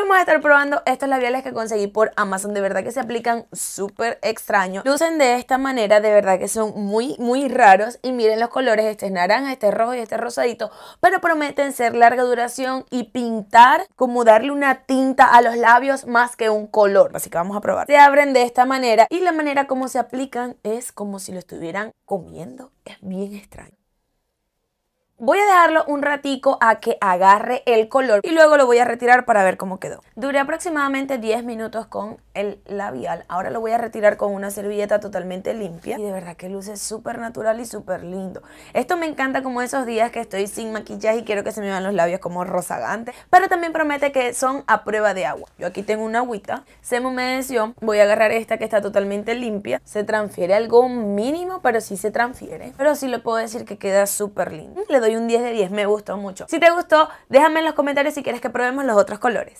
vamos a estar probando estos labiales que conseguí por Amazon. De verdad que se aplican súper extraño. Lucen de esta manera, de verdad que son muy, muy raros. Y miren los colores, este es naranja, este rojo y este rosadito. Pero prometen ser larga duración y pintar como darle una tinta a los labios más que un color. Así que vamos a probar. Se abren de esta manera y la manera como se aplican es como si lo estuvieran comiendo. Es bien extraño. Voy a dejarlo un ratico a que agarre el color y luego lo voy a retirar para ver cómo quedó. Duré aproximadamente 10 minutos con el labial. Ahora lo voy a retirar con una servilleta totalmente limpia. Y de verdad que luce súper natural y súper lindo. Esto me encanta como esos días que estoy sin maquillaje y quiero que se me vean los labios como rozagantes. Pero también promete que son a prueba de agua. Yo aquí tengo una agüita. Se me humedeció. Voy a agarrar esta que está totalmente limpia. Se transfiere algo mínimo, pero sí se transfiere. Pero sí le puedo decir que queda súper lindo. Le doy un 10 de 10, me gustó mucho. Si te gustó, déjame en los comentarios si quieres que probemos los otros colores.